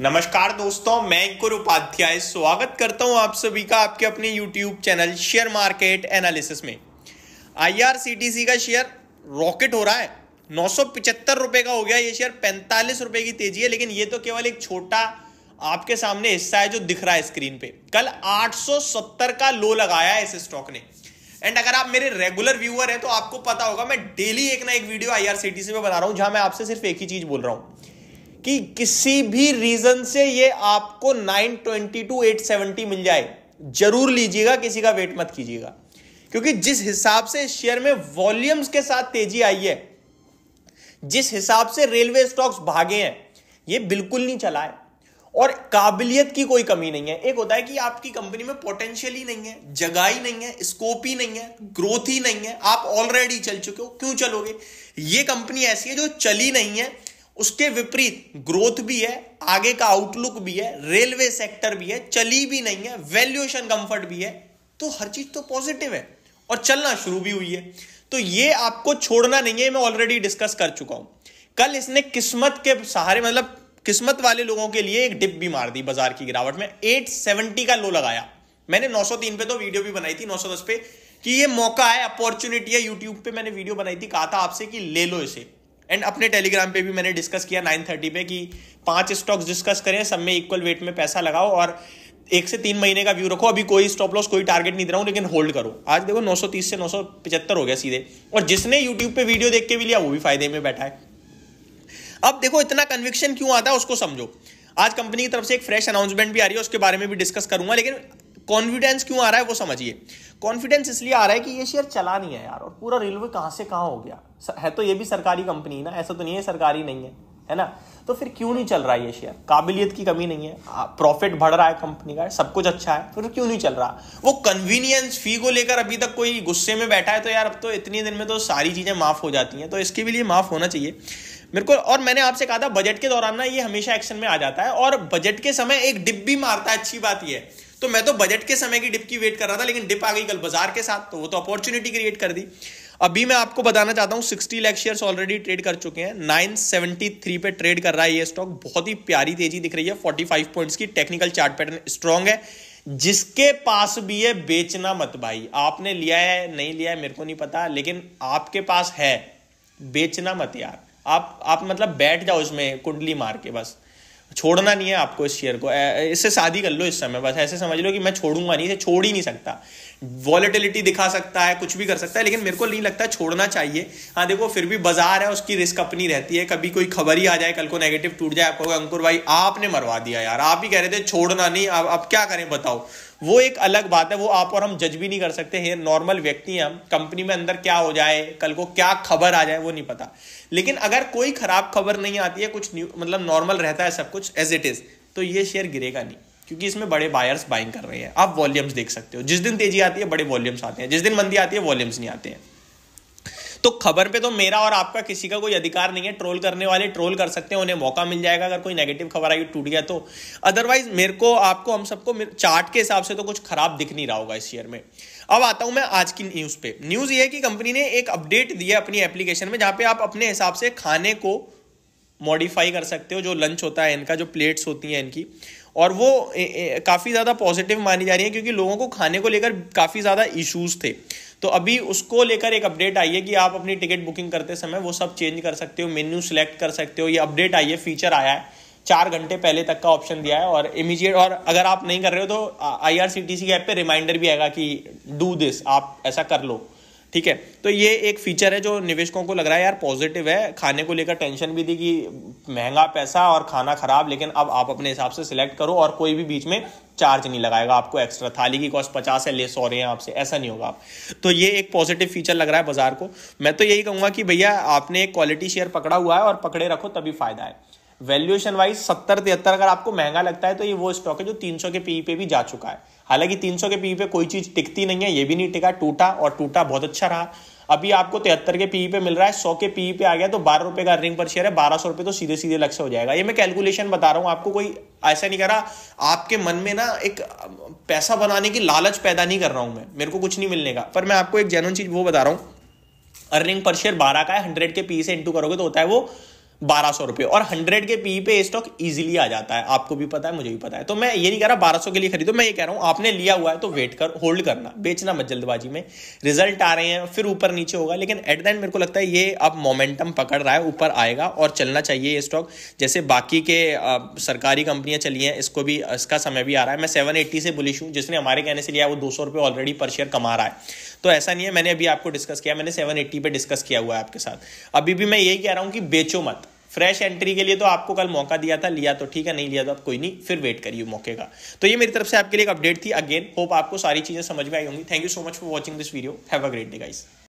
नमस्कार दोस्तों मैं इंकुर उपाध्याय स्वागत करता हूं आप सभी का आपके अपने YouTube channel share market analysis में आई का शेयर रॉकेट हो रहा है नौ सौ का हो गया ये शेयर पैंतालीस रुपए की तेजी है लेकिन ये तो केवल एक छोटा आपके सामने हिस्सा है जो दिख रहा है स्क्रीन पे कल 870 का लो लगाया है इस स्टॉक ने एंड अगर आप मेरे रेगुलर व्यूअर हैं तो आपको पता होगा मैं डेली एक ना एक video I R C T C में बना रहा हूं जहां मैं आपसे सिर्फ एक ही चीज बोल रहा हूं कि किसी भी रीजन से ये आपको 922 टू 870 मिल जाए जरूर लीजिएगा किसी का वेट मत कीजिएगा क्योंकि जिस हिसाब से शेयर में वॉल्यूम्स के साथ तेजी आई है जिस हिसाब से रेलवे स्टॉक्स भागे हैं ये बिल्कुल नहीं चला है और काबिलियत की कोई कमी नहीं है एक होता है कि आपकी कंपनी में पोटेंशियल ही नहीं है जगह ही नहीं है स्कोप ही नहीं है ग्रोथ ही नहीं है आप ऑलरेडी चल चुके हो क्यों चलोगे ये कंपनी ऐसी है जो चली नहीं है उसके विपरीत ग्रोथ भी है आगे का आउटलुक भी है रेलवे सेक्टर भी है चली भी नहीं है वैल्यूएशन कंफर्ट भी है तो हर चीज तो पॉजिटिव है और चलना शुरू भी हुई है तो ये आपको छोड़ना नहीं है मैं ऑलरेडी डिस्कस कर चुका हूं कल इसने किस्मत के सहारे मतलब किस्मत वाले लोगों के लिए एक डिप भी मार दी बाजार की गिरावट में 870 का लो लगाया मैंने 903 पे तो वीडियो भी बनाई थी 910 पे कि ये मौका है अपॉर्चुनिटी है यूट्यूब पे मैंने वीडियो बनाई थी कहा था आपसे कि ले लो इसे एंड अपने टेलीग्राम पे भी मैंने डिस्कस किया नाइन थर्टी पे कि पांच स्टॉक्स डिस्कस करें सब में इक्वल वेट में पैसा लगाओ और एक से तीन महीने का व्यू रखो अभी कोई स्टॉप लॉस कोई टारगेट नहीं दे रहा हूँ लेकिन होल्ड करो आज देखो 930 से 975 हो गया सीधे और जिसने यूट्यूब पे वीडियो देख के भी लिया वो भी फायदे में बैठा है अब देखो इतना कन्विक्शन क्यों आता है उसको समझो आज कंपनी की तरफ से एक फ्रेश अनाउंसमेंट भी आ रही है उसके बारे में भी डिस्कस करूंगा लेकिन कॉन्फिडेंस क्यों आ रहा है वो समझिए कॉन्फिडेंस इसलिए आ रहा है कि ये शेयर चला नहीं है यार और पूरा रेलवे कहाँ से कहाँ हो गया है तो ये भी सरकारी कंपनी ना ऐसा तो नहीं है सरकारी नहीं है है ना तो फिर क्यों नहीं चल रहा है ये शेयर काबिलियत की कमी नहीं है प्रॉफिट बढ़ रहा है कंपनी का सब कुछ अच्छा है तो फिर क्यों नहीं चल रहा वो कन्वीनियंस फी को लेकर अभी तक कोई गुस्से में बैठा है तो यार अब तो इतने दिन में तो सारी चीज़ें माफ़ हो जाती हैं तो इसके भी लिए माफ़ होना चाहिए मेरे को और मैंने आपसे कहा था बजट के दौरान ना ये हमेशा एक्शन में आ जाता है और बजट के समय एक डिप भी मारता है अच्छी बात यह है तो मैं तो बजट के समय की डिप की वेट कर रहा था लेकिन डिप आ गई कल बाजार के साथ तो वो तो अपॉर्चुनिटी क्रिएट कर दी अभी मैं आपको बताना चाहता हूं sixty lakh shares already trade कर चुके हैं नाइन सेवेंटी थ्री पे ट्रेड कर रहा है ये स्टॉक बहुत ही प्यारी तेजी दिख रही है फोर्टी फाइव पॉइंट्स की टेक्निकल चार्ट पैटर्न स्ट्रांग है जिसके पास भी है बेचना मत भाई आपने लिया है नहीं लिया है मेरे को नहीं पता लेकिन आपके पास है बेचना मत यार आप आप मतलब बैठ जाओ इसमें कुंडली मार के बस छोड़ना नहीं है आपको इस शेयर को इससे शादी कर लो इस समय बस ऐसे समझ लो कि मैं छोड़ूंगा नहीं इसे छोड़ ही नहीं सकता वॉलिटिलिटी दिखा सकता है कुछ भी कर सकता है लेकिन मेरे को नहीं लगता छोड़ना चाहिए हाँ देखो फिर भी बाजार है उसकी रिस्क अपनी रहती है कभी कोई खबर ही आ जाए कल को नेगेटिव टूट जाए आपको अंकुर भाई आपने मरवा दिया यार आप ही कह रहे थे छोड़ना नहीं अब अब क्या करें बताओ वो एक अलग बात है वो आप और हम जज भी नहीं कर सकते हैं नॉर्मल व्यक्ति हैं हम कंपनी में अंदर क्या हो जाए कल को क्या खबर आ जाए वो नहीं पता लेकिन अगर कोई खराब खबर नहीं आती है कुछ न्यू मतलब नॉर्मल रहता है सब कुछ एज इट इज़ तो ये शेयर गिरेगा नहीं क्योंकि इसमें बड़े बायर्स बाइंग कर रहे हैं आप वॉल्यूम्स देख सकते हो जिस दिन तेजी आती है बड़े वॉल्यूम्स आते हैं जिस दिन मंदी आती है वॉल्यूम्स नहीं आते हैं तो खबर पे तो मेरा और आपका किसी का कोई अधिकार नहीं है ट्रोल करने वाले ट्रोल कर सकते हैं उन्हें मौका मिल जाएगा अगर कोई नेगेटिव खबर आई टूट गया तो अदरवाइज मेरे को आपको हम सबको चार्ट के हिसाब से तो कुछ खराब दिख नहीं रहा होगा इस ईयर में अब आता हूं मैं आज की न्यूज पे न्यूज ये है कि कंपनी ने एक अपडेट दिया अपनी एप्लीकेशन में जहां पे आप अपने हिसाब से खाने को मॉडिफाई कर सकते हो जो लंच होता है इनका जो प्लेट्स होती हैं इनकी और वो काफ़ी ज़्यादा पॉजिटिव मानी जा रही है क्योंकि लोगों को खाने को लेकर काफ़ी ज़्यादा इशूज थे तो अभी उसको लेकर एक अपडेट आई है कि आप अपनी टिकट बुकिंग करते समय वो सब चेंज कर सकते हो मेन्यू सेलेक्ट कर सकते हो ये अपडेट आई है फीचर आया है चार घंटे पहले तक का ऑप्शन दिया है और इमीजिएट और अगर आप नहीं कर रहे हो तो आई आर सी टी सी के ऐप पर रिमाइंडर भी आएगा कि डू दिस आप ऐसा कर लो ठीक है तो ये एक फीचर है जो निवेशकों को लग रहा है यार पॉजिटिव है खाने को लेकर टेंशन भी थी कि महंगा पैसा और खाना खराब लेकिन अब आप अपने हिसाब से सिलेक्ट करो और कोई भी बीच में चार्ज नहीं लगाएगा आपको एक्स्ट्रा थाली की कॉस्ट पचास है ले सौ रहे हैं आपसे ऐसा नहीं होगा आप तो ये एक पॉजिटिव फीचर लग रहा है बाजार को मैं तो यही कहूंगा कि भैया आपने एक क्वालिटी शेयर पकड़ा हुआ है और पकड़े रखो तभी फायदा है वैल्यूएशन वाइज सत्तर तिहत्तर अगर आपको महंगा लगता है तो ये वो स्टॉक है जो 300 के पीई e पे भी जा चुका है हालांकि 300 के पीई e पे कोई चीज टिकती नहीं है ये भी नहीं टिका टूटा और टूटा बहुत अच्छा रहा अभी आपको तिहत्तर के पीई e पे मिल रहा है सौ के पीई पे आ गया तो बारह रुपए का अर्निंग पर शेयर है बारह सौ रुपए तो सीधे सीधे लक्ष्य हो जाएगा ये मैं कैलकुलेशन बता रहा हूं आपको कोई ऐसा नहीं कर रहा आपके मन में ना एक पैसा बनाने की लालच पैदा नहीं कर रहा हूं मैं मेरे को कुछ नहीं मिलने का पर मैं आपको एक जेनवन चीज वो बता रहा हूं अर्निंग पर शेयर बारह का है हंड्रेड के पी से इंटू करोगे तो होता है वो बारह सौ रुपये और हंड्रेड के पी e पे स्टॉक इजीली आ जाता है आपको भी पता है मुझे भी पता है तो मैं ये नहीं कह रहा बारह सौ के लिए खरीदो मैं ये कह रहा हूँ आपने लिया हुआ है तो वेट कर होल्ड करना बेचना मत जल्दबाजी में रिजल्ट आ रहे हैं फिर ऊपर नीचे होगा लेकिन एट द एंड मेरे को लगता है ये अब मोमेंटम पकड़ रहा है ऊपर आएगा और चलना चाहिए ये स्टॉक जैसे बाकी के सरकारी कंपनियां चली हैं इसको भी इसका समय भी आ रहा है मैं सेवन एट्टी से बुलिश हूँ जिसने हमारे कहने से लिया वो दो सौ रुपये ऑलरेडी पर शेयर कमा रहा है तो ऐसा नहीं है मैंने अभी आपको डिस्कस किया मैंने सेवन एट्टी पर डिस्कस किया हुआ है आपके साथ अभी भी मैं यही कह रहा हूँ कि बेचो मत फ्रेश एंट्री के लिए तो आपको कल मौका दिया था लिया तो ठीक है नहीं लिया तो आप कोई नहीं फिर वेट करिए मौके का तो ये मेरी तरफ से आपके लिए एक अपडेट थी अगेन होप आपको सारी चीज़ें समझ में आई होंगी thank you so much for watching this video have a great day guys